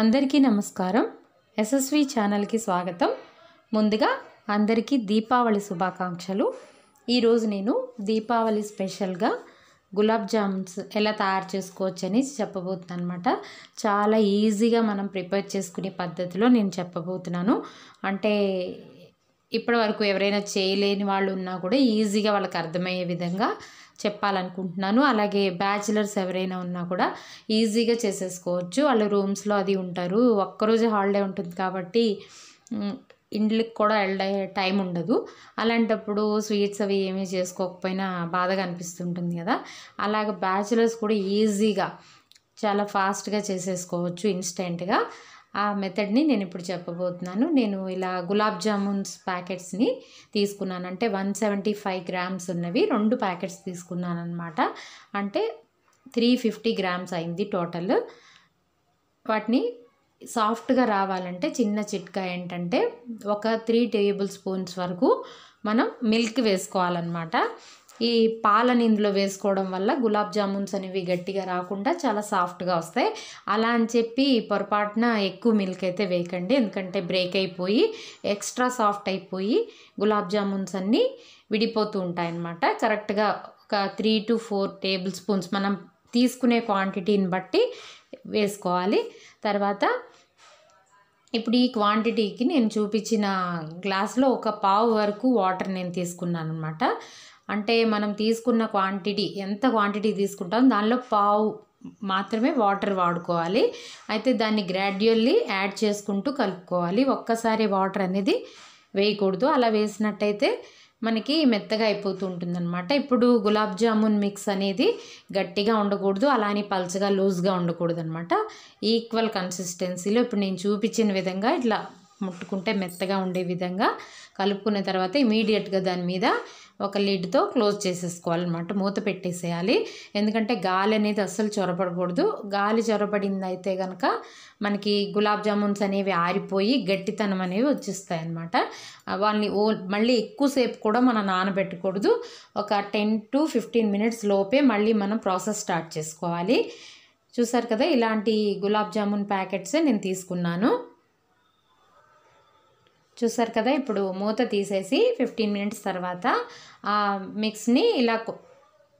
అందరికీ నమస్కారం ఎస్ఎస్వి ఛానల్కి స్వాగతం ముందుగా అందరికీ దీపావళి శుభాకాంక్షలు ఈరోజు నేను దీపావళి స్పెషల్గా గులాబ్ జామున్స్ ఎలా తయారు చేసుకోవచ్చు అని చెప్పబోతున్నాను అనమాట చాలా ఈజీగా మనం ప్రిపేర్ చేసుకునే పద్ధతిలో నేను చెప్పబోతున్నాను అంటే ఇప్పటి వరకు ఎవరైనా చేయలేని వాళ్ళు ఉన్నా కూడా ఈజీగా వాళ్ళకి అర్థమయ్యే విధంగా చెప్పాలనుకుంటున్నాను అలాగే బ్యాచిలర్స్ ఎవరైనా ఉన్నా కూడా ఈజీగా చేసేసుకోవచ్చు వాళ్ళు రూమ్స్లో అది ఉంటారు ఒక్కరోజు హాలిడే ఉంటుంది కాబట్టి ఇండ్లకి కూడా వెళ్ళే టైం ఉండదు అలాంటప్పుడు స్వీట్స్ అవి ఏమీ చేసుకోకపోయినా బాధగా అనిపిస్తుంటుంది కదా అలాగే బ్యాచిలర్స్ కూడా ఈజీగా చాలా ఫాస్ట్గా చేసేసుకోవచ్చు ఇన్స్టెంట్గా ఆ మెథడ్ని నేను ఇప్పుడు చెప్పబోతున్నాను నేను ఇలా గులాబ్ జామున్స్ ప్యాకెట్స్ని తీసుకున్నాను అంటే వన్ సెవెంటీ ఫైవ్ గ్రామ్స్ ఉన్నవి రెండు ప్యాకెట్స్ తీసుకున్నాను అనమాట అంటే త్రీ ఫిఫ్టీ గ్రామ్స్ అయింది టోటల్ వాటిని సాఫ్ట్గా రావాలంటే చిన్న చిట్కా ఏంటంటే ఒక త్రీ టేబుల్ స్పూన్స్ వరకు మనం మిల్క్ వేసుకోవాలన్నమాట ఈ పాలని ఇందులో వేసుకోవడం వల్ల గులాబ్ జామున్స్ అనేవి గట్టిగా రాకుండా చాలా సాఫ్ట్గా వస్తాయి అలా అని చెప్పి పొరపాటున ఎక్కువ మిల్క్ అయితే వేయకండి ఎందుకంటే బ్రేక్ అయిపోయి ఎక్స్ట్రా సాఫ్ట్ అయిపోయి గులాబ్ జామున్స్ అన్నీ విడిపోతూ ఉంటాయన్నమాట కరెక్ట్గా ఒక three to four tablespoons మనం తీసుకునే క్వాంటిటీని బట్టి వేసుకోవాలి తర్వాత ఇప్పుడు ఈ క్వాంటిటీకి నేను చూపించిన గ్లాస్లో ఒక పావు వరకు వాటర్ నేను తీసుకున్నాను అనమాట అంటే మనం తీసుకున్న క్వాంటిటీ ఎంత క్వాంటిటీ తీసుకుంటాం దానిలో పావు మాత్రమే వాటర్ వాడుకోవాలి అయితే దాన్ని గ్రాడ్యువల్లీ యాడ్ చేసుకుంటూ కలుపుకోవాలి ఒక్కసారి వాటర్ అనేది వేయకూడదు అలా వేసినట్టయితే మనకి మెత్తగా అయిపోతూ ఉంటుందన్నమాట ఇప్పుడు గులాబ్ జామున్ మిక్స్ అనేది గట్టిగా ఉండకూడదు అలానే పల్చగా లూజ్గా ఉండకూడదు అనమాట ఈక్వల్ కన్సిస్టెన్సీలో ఇప్పుడు నేను చూపించిన విధంగా ఇట్లా ముట్టుకుంటే మెత్తగా ఉండే విధంగా కలుపుకున్న తర్వాత ఇమీడియట్గా దాని మీద ఒక లిడ్తో క్లోజ్ చేసేసుకోవాలన్నమాట మూత పెట్టేసేయాలి ఎందుకంటే గాలి అనేది అస్సలు చొరబడకూడదు గాలి చొరబడింది అయితే కనుక మనకి గులాబ్ జామున్స్ అనేవి ఆరిపోయి గట్టితనం అనేవి వచ్చేస్తాయి అనమాట వాళ్ళని ఓ మళ్ళీ ఎక్కువసేపు కూడా మనం నానబెట్టకూడదు ఒక టెన్ టు ఫిఫ్టీన్ మినిట్స్ లోపే మళ్ళీ మనం ప్రాసెస్ స్టార్ట్ చేసుకోవాలి చూసారు కదా ఇలాంటి గులాబ్ జామున్ ప్యాకెట్సే నేను తీసుకున్నాను చూసారు కదా ఇప్పుడు మూత తీసేసి ఫిఫ్టీన్ మినిట్స్ తర్వాత ఆ మిక్స్ని ఇలా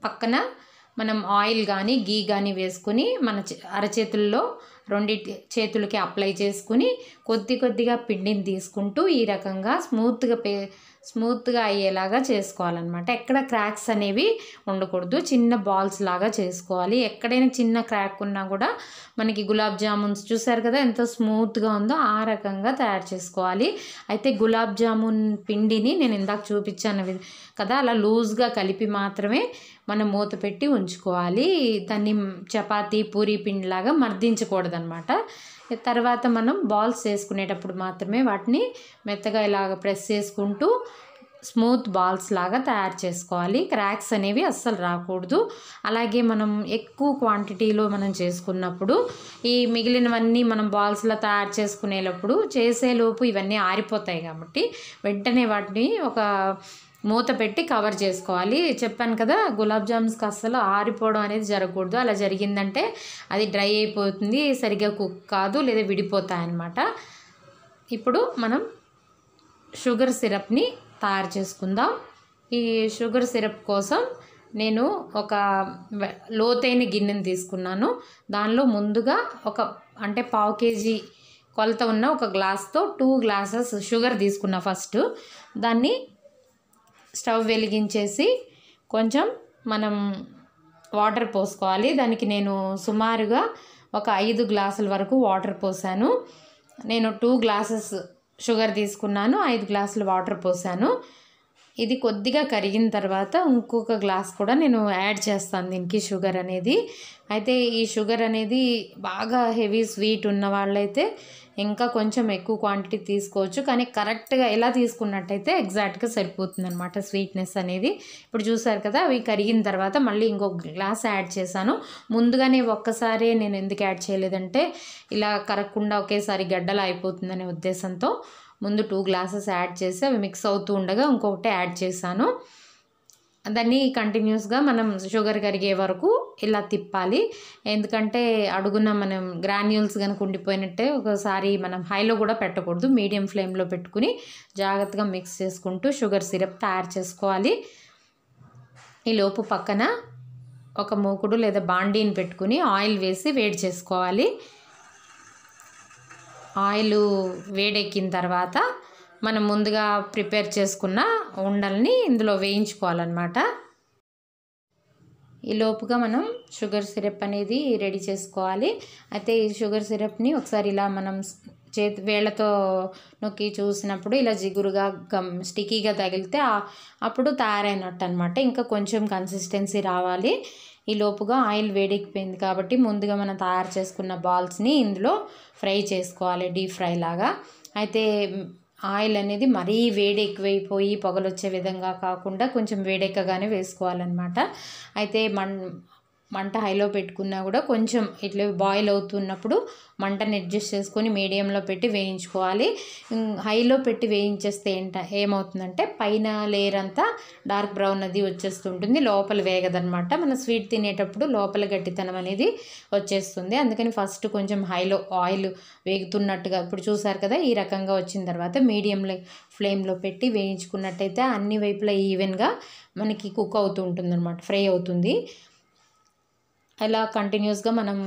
పక్కన మనం ఆయిల్ కానీ గీ కానీ వేసుకుని మన అరచేతుల్లో రెండి చేతులకి అప్లై చేసుకుని కొద్ది కొద్దిగా పిండిని తీసుకుంటూ ఈ రకంగా స్మూత్గా పే స్మూత్గా అయ్యేలాగా చేసుకోవాలన్నమాట ఎక్కడ క్రాక్స్ అనేవి ఉండకూడదు చిన్న బాల్స్ లాగా చేసుకోవాలి ఎక్కడైనా చిన్న క్రాక్ ఉన్నా కూడా మనకి గులాబ్ జామున్స్ చూసారు కదా ఎంత స్మూత్గా ఉందో ఆ రకంగా తయారు చేసుకోవాలి అయితే గులాబ్ జామున్ పిండిని నేను ఇందాక చూపించాను కదా అలా లూజ్గా కలిపి మాత్రమే మనం మూత పెట్టి ఉంచుకోవాలి దాన్ని చపాతీ పూరీ పిండిలాగా మర్దించకూడదనమాట తర్వాత మనం బాల్స్ చేసుకునేటప్పుడు మాత్రమే వాటిని మెత్తగా ఇలాగ ప్రెస్ చేసుకుంటూ స్మూత్ బాల్స్ లాగా తయారు చేసుకోవాలి క్రాక్స్ అనేవి అస్సలు రాకూడదు అలాగే మనం ఎక్కువ క్వాంటిటీలో మనం చేసుకున్నప్పుడు ఈ మిగిలినవన్నీ మనం బాల్స్లో తయారు చేసుకునేటప్పుడు చేసేలోపు ఇవన్నీ ఆరిపోతాయి కాబట్టి వెంటనే వాటిని ఒక మూత పెట్టి కవర్ చేసుకోవాలి చెప్పాను కదా గులాబ్ జామ్స్కి అస్సలు ఆరిపోవడం అనేది జరగకూడదు అలా జరిగిందంటే అది డ్రై అయిపోతుంది సరిగ్గా కుక్ కాదు లేదా విడిపోతాయన్నమాట ఇప్పుడు మనం షుగర్ సిరప్ని తయారు చేసుకుందాం ఈ షుగర్ సిరప్ కోసం నేను ఒక లోతైన గిన్నెని తీసుకున్నాను దానిలో ముందుగా ఒక అంటే పావు కేజీ కొలత ఉన్న ఒక గ్లాస్తో టూ గ్లాసెస్ షుగర్ తీసుకున్నా ఫస్ట్ దాన్ని స్టవ్ వెలిగించేసి కొంచెం మనం వాటర్ పోసుకోవాలి దానికి నేను సుమారుగా ఒక ఐదు గ్లాసుల వరకు వాటర్ పోసాను నేను టూ గ్లాసెస్ షుగర్ తీసుకున్నాను ఐదు గ్లాసులు వాటర్ పోసాను ఇది కొద్దిగా కరిగిన తర్వాత ఇంకొక గ్లాస్ కూడా నేను యాడ్ చేస్తాను దీనికి షుగర్ అనేది అయితే ఈ షుగర్ అనేది బాగా హెవీ స్వీట్ ఉన్న వాళ్ళైతే ఇంకా కొంచెం ఎక్కువ క్వాంటిటీ తీసుకోవచ్చు కానీ కరెక్ట్గా ఎలా తీసుకున్నట్టయితే ఎగ్జాక్ట్గా సరిపోతుంది అనమాట స్వీట్నెస్ అనేది ఇప్పుడు చూసారు కదా అవి కరిగిన తర్వాత మళ్ళీ ఇంకొక గ్లాస్ యాడ్ చేశాను ముందుగానే ఒక్కసారి నేను ఎందుకు యాడ్ చేయలేదంటే ఇలా కరగకుండా ఒకేసారి గడ్డలు అయిపోతుందనే ఉద్దేశంతో ముందు టూ గ్లాసెస్ యాడ్ చేసి అవి మిక్స్ అవుతూ ఉండగా ఇంకొకటి యాడ్ చేశాను దాన్ని కంటిన్యూస్గా మనం షుగర్ కరిగే వరకు ఇలా తిప్పాలి ఎందుకంటే అడుగున మనం గ్రాన్యూల్స్ కనుక ఉండిపోయినట్టే ఒకసారి మనం హైలో కూడా పెట్టకూడదు మీడియం ఫ్లేమ్లో పెట్టుకుని జాగ్రత్తగా మిక్స్ చేసుకుంటూ షుగర్ సిరప్ తయారు చేసుకోవాలి ఈ లోపు పక్కన ఒక మూకుడు లేదా బాండీని పెట్టుకుని ఆయిల్ వేసి వేడి చేసుకోవాలి ఆయిల్ వేడెక్కిన తర్వాత మనం ముందుగా ప్రిపేర్ చేసుకున్న ఉండల్ని ఇందులో వేయించుకోవాలన్నమాట ఈ లోపుగా మనం షుగర్ సిరప్ అనేది రెడీ చేసుకోవాలి అయితే ఈ షుగర్ సిరప్ని ఒకసారి ఇలా మనం చేతి వేళ్లతో నొక్కి చూసినప్పుడు ఇలా జిగురుగా గమ్ స్టికీగా తగిలితే అప్పుడు తయారైనట్టు అనమాట ఇంకా కొంచెం కన్సిస్టెన్సీ రావాలి ఈ లోపుగా ఆయిల్ వేడెక్కిపోయింది కాబట్టి ముందుగా మనం తయారు చేసుకున్న బాల్స్ని ఇందులో ఫ్రై చేసుకోవాలి డీప్ ఫ్రై లాగా అయితే ఆయిల్ అనేది మరీ వేడి ఎక్కువైపోయి పొగలు వచ్చే విధంగా కాకుండా కొంచెం వేడెక్కగానే వేసుకోవాలన్నమాట అయితే మన్ మంట హైలో పెట్టుకున్నా కూడా కొంచెం ఇట్లా బాయిల్ అవుతున్నప్పుడు మంటని అడ్జస్ట్ చేసుకొని మీడియంలో పెట్టి వేయించుకోవాలి హైలో పెట్టి వేయించేస్తే ఏంట ఏమవుతుందంటే పైన లేయర్ అంతా డార్క్ బ్రౌన్ అది వచ్చేస్తుంటుంది లోపల వేగదనమాట మన స్వీట్ తినేటప్పుడు లోపల గట్టితనం అనేది వచ్చేస్తుంది అందుకని ఫస్ట్ కొంచెం హైలో ఆయిల్ వేగుతున్నట్టుగా ఇప్పుడు చూసారు కదా ఈ రకంగా వచ్చిన తర్వాత మీడియంలో ఫ్లేమ్లో పెట్టి వేయించుకున్నట్టయితే అన్ని వైపులా ఈవెన్గా మనకి కుక్ అవుతూ ఉంటుంది అనమాట ఫ్రై అవుతుంది ఇలా కంటిన్యూస్గా మనం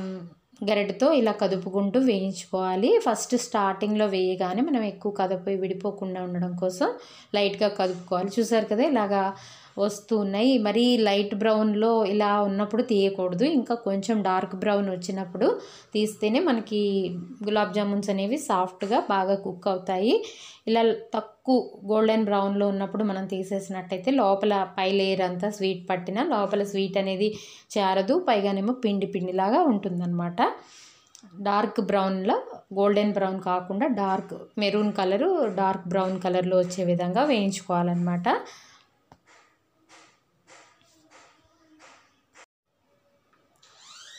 గరిటతో ఇలా కదుపుకుంటూ వేయించుకోవాలి ఫస్ట్ స్టార్టింగ్లో వేయగానే మనం ఎక్కువ కదపోయి విడిపోకుండా ఉండడం కోసం లైట్గా కదుపుకోవాలి చూసారు కదా ఇలాగా వస్తున్నాయి మరీ లైట్ బ్రౌన్లో ఇలా ఉన్నప్పుడు తీయకూడదు ఇంకా కొంచెం డార్క్ బ్రౌన్ వచ్చినప్పుడు తీస్తేనే మనకి గులాబ్ జామున్స్ అనేవి సాఫ్ట్గా బాగా కుక్ అవుతాయి ఇలా తక్కువ గోల్డెన్ బ్రౌన్లో ఉన్నప్పుడు మనం తీసేసినట్టయితే లోపల పై లేయర్ అంతా స్వీట్ పట్టిన లోపల స్వీట్ అనేది చేరదు పైగానేమో పిండి పిండిలాగా ఉంటుందన్నమాట డార్క్ బ్రౌన్లో గోల్డెన్ బ్రౌన్ కాకుండా dark maroon colour dark brown కలర్లో వచ్చే విధంగా వేయించుకోవాలన్నమాట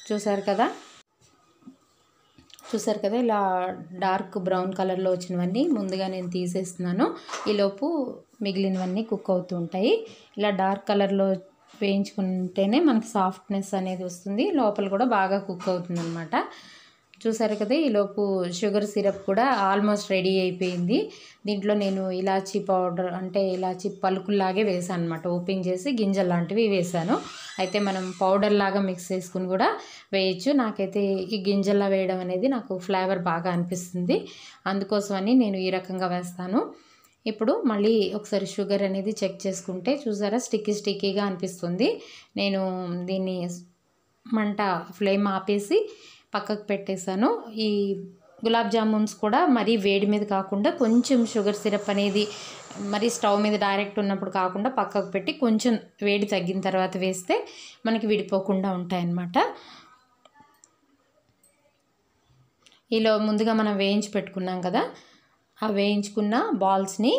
చూసారు కదా చూసారు కదా ఇలా డార్క్ బ్రౌన్ కలర్లో వచ్చినవన్నీ ముందుగా నేను తీసేస్తున్నాను ఈలోపు మిగిలినవన్నీ కుక్ అవుతూ ఉంటాయి ఇలా డార్క్ కలర్లో వేయించుకుంటేనే మనకి సాఫ్ట్నెస్ అనేది వస్తుంది లోపల కూడా బాగా కుక్ అవుతుంది అనమాట చూసారు కదా ఈలోపు షుగర్ సిరప్ కూడా ఆల్మోస్ట్ రెడీ అయిపోయింది దీంట్లో నేను ఇలాచీ పౌడర్ అంటే ఇలాచీ పలుకుల్లాగే వేసాను అనమాట ఓపెన్ చేసి గింజలు లాంటివి వేసాను అయితే మనం పౌడర్ లాగా మిక్స్ చేసుకుని కూడా వేయచ్చు నాకైతే ఈ గింజల్లా వేయడం అనేది నాకు ఫ్లేవర్ బాగా అనిపిస్తుంది అందుకోసమని నేను ఈ రకంగా వేస్తాను ఇప్పుడు మళ్ళీ ఒకసారి షుగర్ అనేది చెక్ చేసుకుంటే చూసారా స్టిక్కీ స్టిక్కీగా అనిపిస్తుంది నేను దీన్ని మంట ఫ్లేమ్ ఆపేసి పక్కకు పెట్టేశాను ఈ గులాబ్ జామున్స్ కూడా మరీ వేడి మీద కాకుండా కొంచెం షుగర్ సిరప్ అనేది మరి స్టవ్ మీద డైరెక్ట్ ఉన్నప్పుడు కాకుండా పక్కకు పెట్టి కొంచెం వేడి తగ్గిన తర్వాత వేస్తే మనకి విడిపోకుండా ఉంటాయన్నమాట ఇలా ముందుగా మనం వేయించి పెట్టుకున్నాం కదా ఆ వేయించుకున్న బాల్స్ని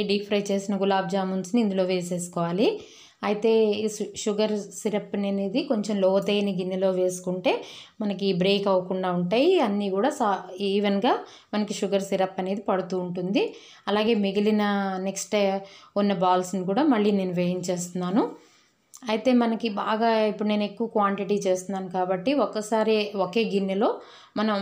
ఈ డీప్ ఫ్రై చేసిన గులాబ్ జామున్స్ని ఇందులో వేసేసుకోవాలి అయితే షుగర్ సిరప్ అనేది కొంచెం లోతైన గిన్నెలో వేసుకుంటే మనకి బ్రేక్ అవ్వకుండా ఉంటాయి అన్నీ కూడా సా ఈవెన్గా మనకి షుగర్ సిరప్ అనేది పడుతూ ఉంటుంది అలాగే మిగిలిన నెక్స్ట్ ఉన్న బాల్స్ని కూడా మళ్ళీ నేను వేయించేస్తున్నాను అయితే మనకి బాగా ఇప్పుడు నేను ఎక్కువ క్వాంటిటీ చేస్తున్నాను కాబట్టి ఒక్కసారి ఒకే గిన్నెలో మనం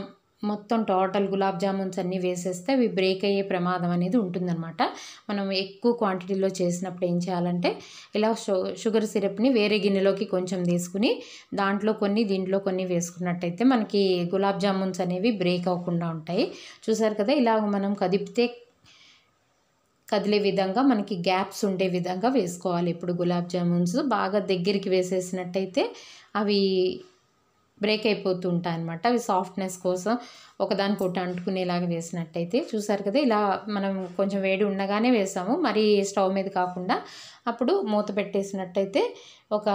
మొత్తం టోటల్ గులాబ్ జామున్స్ అన్నీ వేసేస్తే అవి బ్రేక్ అయ్యే ప్రమాదం అనేది ఉంటుందన్నమాట మనం ఎక్కువ క్వాంటిటీలో చేసినప్పుడు ఏం చేయాలంటే ఇలా షుగర్ సిరప్ని వేరే గిన్నెలోకి కొంచెం తీసుకుని దాంట్లో కొన్ని దీంట్లో కొన్ని వేసుకున్నట్టయితే మనకి గులాబ్ జామున్స్ అనేవి బ్రేక్ అవ్వకుండా ఉంటాయి చూసారు కదా ఇలా మనం కదిపితే కదిలే విధంగా మనకి గ్యాప్స్ ఉండే విధంగా వేసుకోవాలి ఇప్పుడు గులాబ్ జామున్స్ బాగా దగ్గరికి వేసేసినట్టయితే అవి బ్రేక్ అయిపోతూ ఉంటాయి అనమాట అవి సాఫ్ట్నెస్ కోసం ఒకదానికి ఒకటి అంటుకునేలాగా వేసినట్టయితే చూసారు కదా ఇలా మనం కొంచెం వేడి ఉండగానే వేసాము మరి స్టవ్ మీద కాకుండా అప్పుడు మూత పెట్టేసినట్టయితే ఒక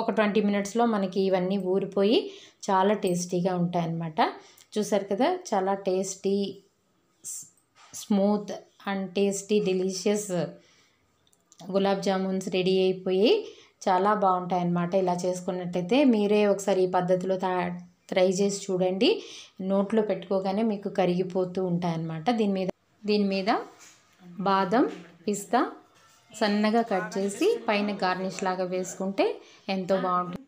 ఒక ట్వంటీ మినిట్స్లో మనకి ఇవన్నీ ఊరిపోయి చాలా టేస్టీగా ఉంటాయి అన్నమాట చూసారు కదా చాలా tasty smooth and tasty delicious gulab jamuns ready అయిపోయి చాలా బాగుంటాయి అన్నమాట ఇలా చేసుకున్నట్టయితే మీరే ఒకసారి ఈ పద్ధతిలో ట్రై చేసి చూడండి నోట్లో పెట్టుకోగానే మీకు కరిగిపోతూ ఉంటాయి అన్నమాట దీని మీద దీని మీద బాదం పిస్తా సన్నగా కట్ చేసి పైన గార్నిష్ లాగా వేసుకుంటే ఎంతో బాగుంటుంది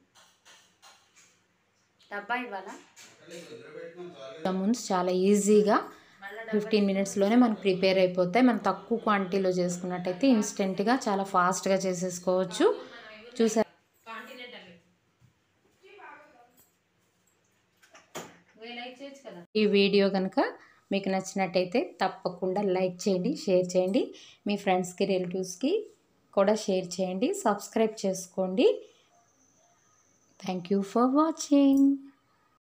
జామున్స్ చాలా ఈజీగా ఫిఫ్టీన్ మినిట్స్లోనే మనకు ప్రిపేర్ అయిపోతాయి మనం తక్కువ క్వాంటిటీలో చేసుకున్నట్టయితే ఇన్స్టెంట్గా చాలా ఫాస్ట్గా చేసేసుకోవచ్చు చూసారు ఈ వీడియో కనుక మీకు నచ్చినట్టయితే తప్పకుండా లైక్ చేయండి షేర్ చేయండి మీ ఫ్రెండ్స్కి రిలేటివ్స్కి కూడా షేర్ చేయండి సబ్స్క్రైబ్ చేసుకోండి థ్యాంక్ ఫర్ వాచింగ్